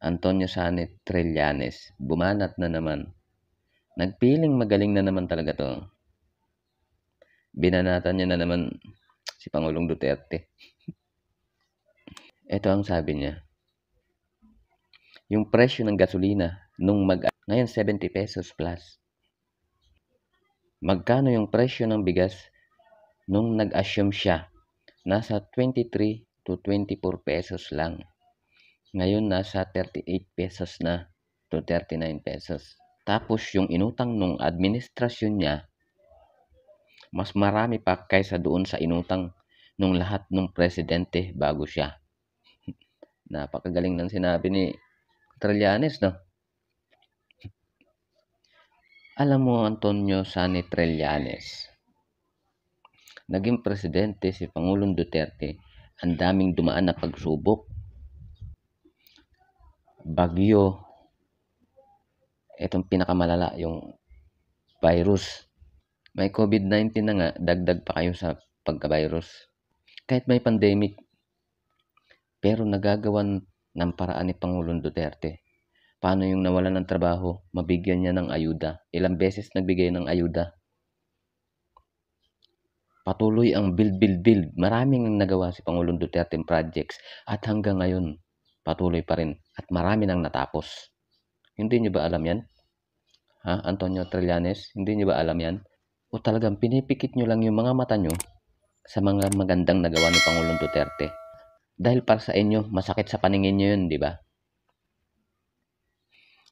Antonio Sanit Trillanes. Bumanat na naman. Nagpiling magaling na naman talaga to. Binanatan niya na naman si Pangulong Duterte. Ito ang sabi niya. Yung presyo ng gasolina nung mag ngayon 70 pesos plus. Magkano yung presyo ng bigas nung nag-assume siya? Nasa 23 to 24 pesos lang. Ngayon nasa 38 pesos na to 39 pesos. Tapos yung inutang nung administrasyon niya, mas marami pa kaysa doon sa inutang nung lahat nung presidente bago siya. Napakagaling ng sinabi ni Trillanes, no? Alam mo, Antonio Sani Trillanes, naging presidente si Pangulong Duterte, ang daming dumaan na pagsubok bagyo, itong pinakamalala, yung virus. May COVID-19 na nga, dagdag pa kayo sa pagka-virus. Kahit may pandemic, pero nagagawan ng paraan ni Pangulong Duterte. Paano yung nawalan ng trabaho, mabigyan niya ng ayuda. Ilang beses nagbigay ng ayuda. Patuloy ang build, build, build. Maraming nagawa si Pangulong Duterte projects at hanggang ngayon patuloy pa rin at marami nang natapos. Hindi nyo ba alam yan? Ha, Antonio Trillanes, hindi nyo ba alam yan? O talagang pinipikit nyo lang yung mga mata nyo sa mga magandang nagawa ni Pangulong Duterte? Dahil para sa inyo, masakit sa paningin nyo yun, di ba?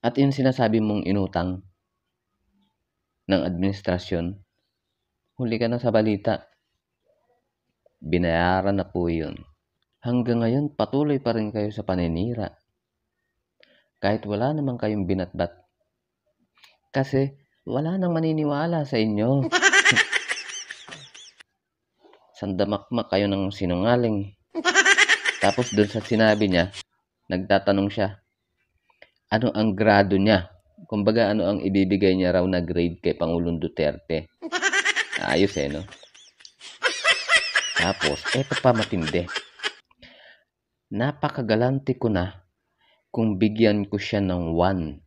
At yung sinasabi mong inutang ng administrasyon, huli ka na sa balita. Binayaran na po yun hanggang ngayon patuloy pa rin kayo sa paninira. Kahit wala naman kayong binatbat. Kasi wala nang maniniwala sa inyo. Sandamakmak kayo ng sinungaling. Tapos dun sa sinabi niya, nagtatanong siya, ano ang grado niya? Kumbaga, ano ang ibibigay niya raw na grade kay Pangulong Duterte? Ayos eh, no? Tapos, eto pa matindi napakagalante ko na kung bigyan ko siya ng one.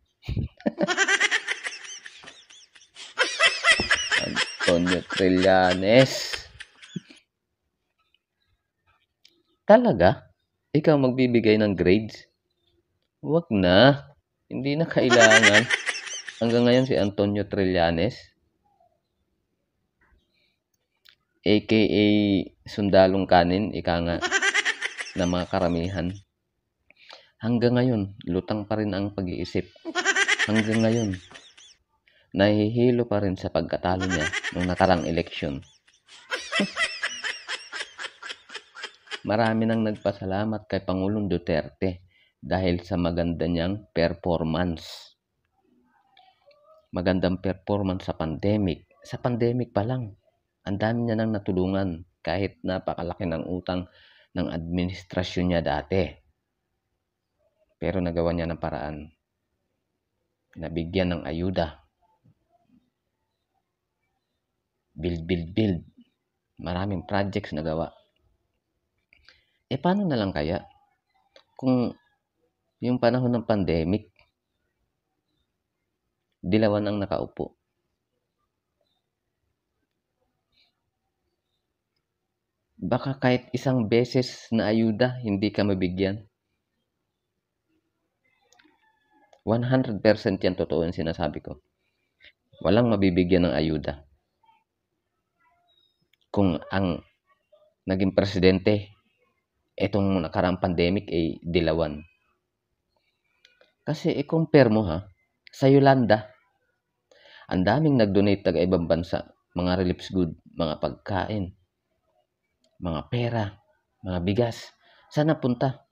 Antonio Trillanes. Talaga? Ikaw magbibigay ng grades? Huwag na. Hindi na kailangan. Hanggang ngayon si Antonio Trillanes. AKA Sundalong Kanin, ika nga ng mga karamihan. Hanggang ngayon, lutang pa rin ang pag-iisip. Hanggang ngayon, nahihilo pa rin sa pagkatalo niya nung nakarang eleksyon. Marami nang nagpasalamat kay Pangulong Duterte dahil sa maganda niyang performance. Magandang performance sa pandemic. Sa pandemic pa lang, ang dami niya nang natulungan kahit napakalaki ng utang ng administrasyon niya dati. Pero nagawa niya ng paraan. Nabigyan ng ayuda. Build, build, build. Maraming projects nagawa. E paano na lang kaya kung yung panahon ng pandemic, dilawan ang nakaupo. Baka kahit isang beses na ayuda, hindi ka mabigyan. 100% yan totoo yung sinasabi ko. Walang mabibigyan ng ayuda. Kung ang naging presidente etong nakarang pandemic ay dilawan. Kasi i-compare eh, mo ha, sa Yolanda, ang daming nag-donate taga ibang bansa, mga relief good, mga pagkain mga pera, mga bigas. Saan napunta?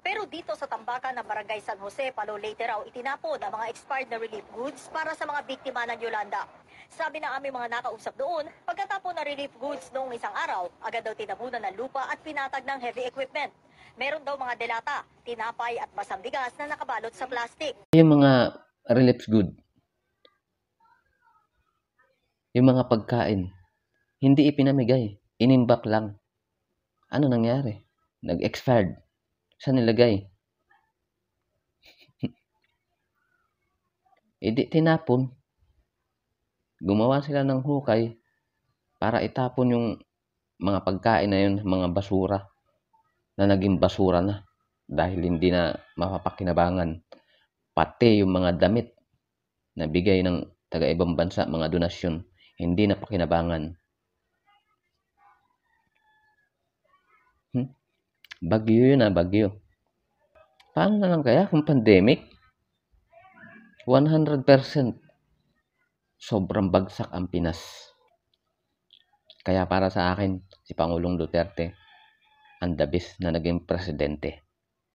Pero dito sa Tambakan ng Barangay San Jose, Palo Leyte raw itinapon ang mga expired na relief goods para sa mga biktima ng Yolanda. Sabi na aming mga nakausap doon, pagkatapon na relief goods noong isang araw, agad daw tinabunan ng lupa at pinatag ng heavy equipment. Meron daw mga delata, tinapay at basang bigas na nakabalot sa plastic. Yung mga relief good, yung mga pagkain, hindi ipinamigay inimbak lang. Ano nangyari? Nag-expired. Saan nilagay? Hindi tinapon. Gumawa sila ng hukay para itapon yung mga pagkain na yun, mga basura na naging basura na dahil hindi na mapapakinabangan. Pati yung mga damit na bigay ng taga-ibang bansa, mga donasyon, hindi na pakinabangan. Hmm? Bagyo yun ah, bagyo. Paano na lang kaya kung pandemic? 100% sobrang bagsak ang Pinas. Kaya para sa akin, si Pangulong Duterte, ang the best na naging presidente.